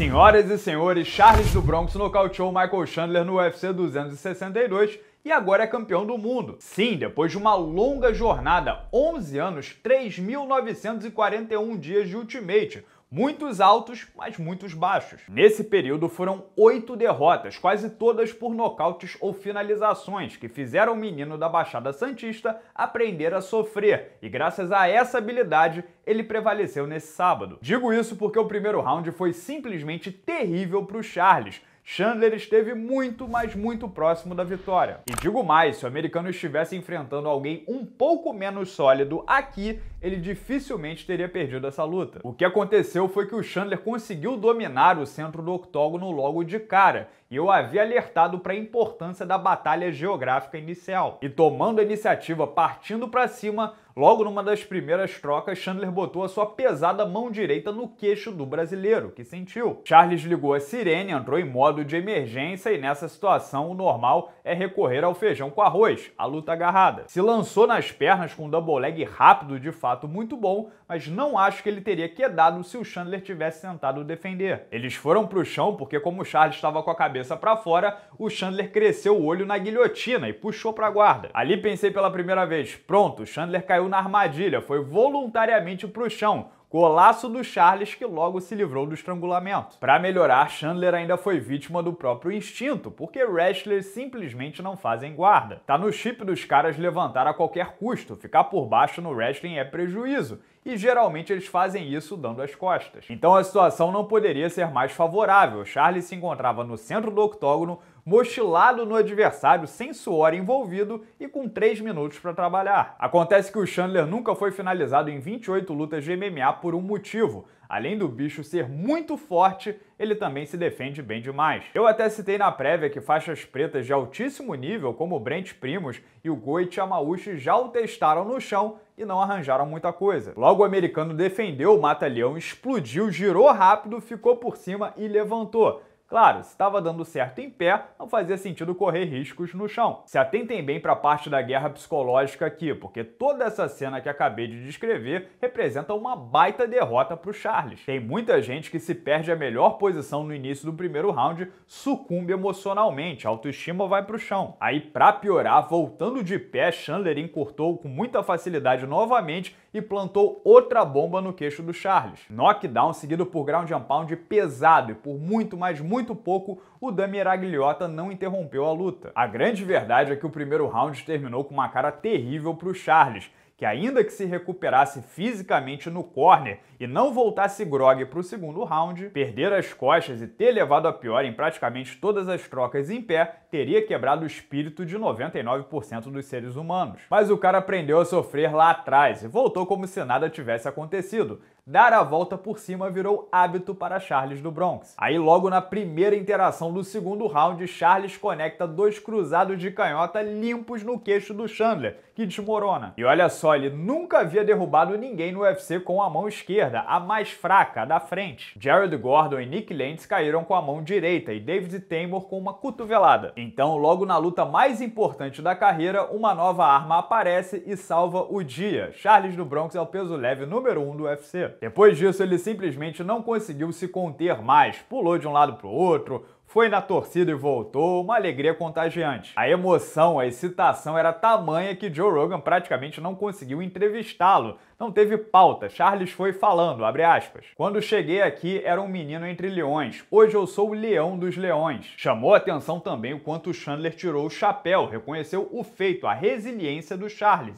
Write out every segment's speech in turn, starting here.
Senhoras e senhores, Charles do Bronx nocauteou Michael Chandler no UFC 262 e agora é campeão do mundo. Sim, depois de uma longa jornada, 11 anos, 3.941 dias de Ultimate, Muitos altos, mas muitos baixos. Nesse período foram oito derrotas, quase todas por nocautes ou finalizações, que fizeram o menino da Baixada Santista aprender a sofrer, e graças a essa habilidade ele prevaleceu nesse sábado. Digo isso porque o primeiro round foi simplesmente terrível para o Charles, Chandler esteve muito, mas muito próximo da vitória. E digo mais, se o americano estivesse enfrentando alguém um pouco menos sólido aqui, ele dificilmente teria perdido essa luta. O que aconteceu foi que o Chandler conseguiu dominar o centro do octógono logo de cara, e eu havia alertado para a importância da batalha geográfica inicial. E tomando a iniciativa partindo para cima, logo numa das primeiras trocas, Chandler botou a sua pesada mão direita no queixo do brasileiro, que sentiu. Charles ligou a sirene, entrou em modo de emergência e nessa situação o normal é recorrer ao feijão com arroz, a luta agarrada. Se lançou nas pernas com um double leg rápido, de fato muito bom, mas não acho que ele teria quedado se o Chandler tivesse tentado defender. Eles foram pro chão porque como o Charles estava com a cabeça cabeça para fora, o Chandler cresceu o olho na guilhotina e puxou para a guarda. Ali pensei pela primeira vez, pronto, Chandler caiu na armadilha, foi voluntariamente pro chão Golaço do Charles que logo se livrou do estrangulamento. Para melhorar, Chandler ainda foi vítima do próprio instinto, porque wrestlers simplesmente não fazem guarda. Tá no chip dos caras levantar a qualquer custo, ficar por baixo no wrestling é prejuízo, e geralmente eles fazem isso dando as costas. Então a situação não poderia ser mais favorável. Charles se encontrava no centro do octógono mochilado no adversário sem suor envolvido e com 3 minutos para trabalhar. Acontece que o Chandler nunca foi finalizado em 28 lutas de MMA por um motivo. Além do bicho ser muito forte, ele também se defende bem demais. Eu até citei na prévia que faixas pretas de altíssimo nível, como o Brent Primos e o Goichi Amauchi, já o testaram no chão e não arranjaram muita coisa. Logo o americano defendeu o mata-leão, explodiu, girou rápido, ficou por cima e levantou Claro, se estava dando certo em pé, não fazia sentido correr riscos no chão. Se atentem bem para a parte da guerra psicológica aqui, porque toda essa cena que acabei de descrever representa uma baita derrota para o Charles. Tem muita gente que se perde a melhor posição no início do primeiro round, sucumbe emocionalmente, a autoestima vai para o chão. Aí, para piorar, voltando de pé, Chandler encurtou com muita facilidade novamente e plantou outra bomba no queixo do Charles. Knockdown seguido por ground and pound pesado e por muito mais muito muito pouco, o Damier Agliotta não interrompeu a luta. A grande verdade é que o primeiro round terminou com uma cara terrível para o Charles, que ainda que se recuperasse fisicamente no corner e não voltasse grogue para o segundo round, perder as costas e ter levado a pior em praticamente todas as trocas em pé teria quebrado o espírito de 99% dos seres humanos. Mas o cara aprendeu a sofrer lá atrás e voltou como se nada tivesse acontecido, Dar a volta por cima virou hábito para Charles do Bronx. Aí, logo na primeira interação do segundo round, Charles conecta dois cruzados de canhota limpos no queixo do Chandler, que desmorona. E olha só, ele nunca havia derrubado ninguém no UFC com a mão esquerda, a mais fraca, a da frente. Jared Gordon e Nick Lentz caíram com a mão direita e David Taymor com uma cotovelada. Então, logo na luta mais importante da carreira, uma nova arma aparece e salva o dia. Charles do Bronx é o peso leve número 1 um do UFC. Depois disso, ele simplesmente não conseguiu se conter mais, pulou de um lado para o outro, foi na torcida e voltou, uma alegria contagiante. A emoção, a excitação era tamanha que Joe Rogan praticamente não conseguiu entrevistá-lo. Não teve pauta. Charles foi falando, Quando cheguei aqui, era um menino entre leões. Hoje eu sou o leão dos leões. Chamou atenção também o quanto Chandler tirou o chapéu, reconheceu o feito, a resiliência do Charles,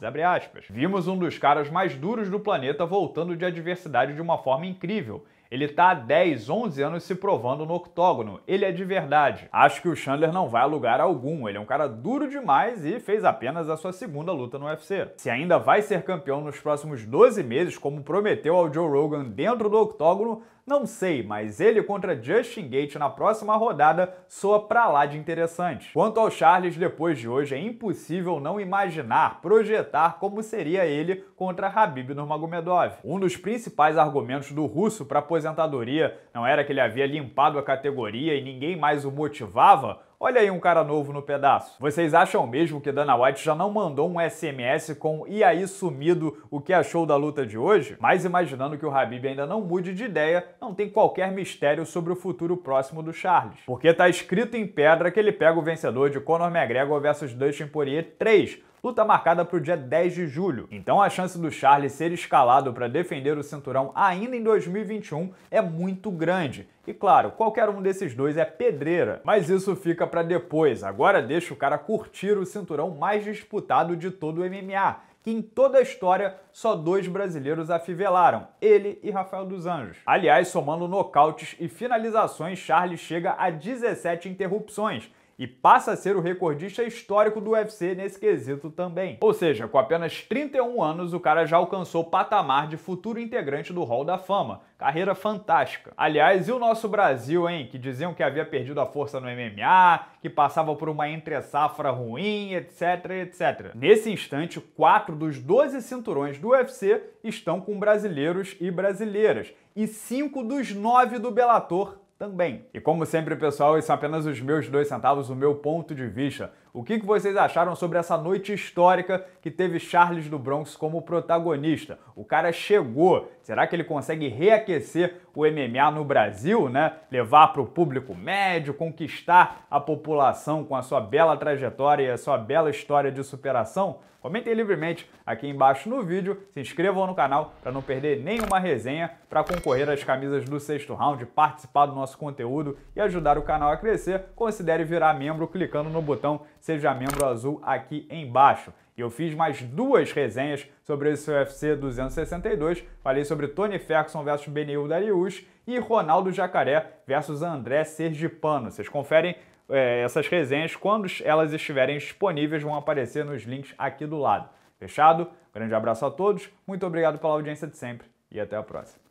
Vimos um dos caras mais duros do planeta voltando de adversidade de uma forma incrível. Ele está há 10, 11 anos se provando no octógono. Ele é de verdade. Acho que o Chandler não vai a lugar algum. Ele é um cara duro demais e fez apenas a sua segunda luta no UFC. Se ainda vai ser campeão nos próximos 12 meses, como prometeu ao Joe Rogan dentro do octógono, não sei, mas ele contra Justin Gate na próxima rodada soa pra lá de interessante. Quanto ao Charles, depois de hoje é impossível não imaginar, projetar como seria ele contra Habib Nurmagomedov. Um dos principais argumentos do russo para aposentadoria não era que ele havia limpado a categoria e ninguém mais o motivava, Olha aí um cara novo no pedaço. Vocês acham mesmo que Dana White já não mandou um SMS com e aí sumido o que achou da luta de hoje? Mas imaginando que o Habib ainda não mude de ideia, não tem qualquer mistério sobre o futuro próximo do Charles. Porque tá escrito em pedra que ele pega o vencedor de Conor McGregor versus Dustin Poirier 3, luta marcada para o dia 10 de julho. Então a chance do Charles ser escalado para defender o cinturão ainda em 2021 é muito grande. E claro, qualquer um desses dois é pedreira, mas isso fica para depois. Agora deixa o cara curtir o cinturão mais disputado de todo o MMA, que em toda a história só dois brasileiros afivelaram, ele e Rafael dos Anjos. Aliás, somando nocautes e finalizações, Charles chega a 17 interrupções, e passa a ser o recordista histórico do UFC nesse quesito também. Ou seja, com apenas 31 anos, o cara já alcançou o patamar de futuro integrante do Hall da Fama. Carreira fantástica. Aliás, e o nosso Brasil, hein? Que diziam que havia perdido a força no MMA, que passava por uma entre-safra ruim, etc, etc. Nesse instante, quatro dos 12 cinturões do UFC estão com brasileiros e brasileiras, e cinco dos nove do Bellator também. E como sempre, pessoal, esses são apenas os meus dois centavos, o meu ponto de vista. O que vocês acharam sobre essa noite histórica que teve Charles do Bronx como protagonista? O cara chegou. Será que ele consegue reaquecer o MMA no Brasil, né? Levar para o público médio, conquistar a população com a sua bela trajetória e a sua bela história de superação? Comentem livremente aqui embaixo no vídeo, se inscrevam no canal para não perder nenhuma resenha, para concorrer às camisas do sexto round, participar do nosso conteúdo e ajudar o canal a crescer, considere virar membro clicando no botão Seja Membro Azul aqui embaixo. eu fiz mais duas resenhas sobre esse UFC 262. Falei sobre Tony Ferguson versus Benil Darius e Ronaldo Jacaré versus André Sergipano. Vocês conferem é, essas resenhas, quando elas estiverem disponíveis, vão aparecer nos links aqui do lado. Fechado? Grande abraço a todos, muito obrigado pela audiência de sempre e até a próxima.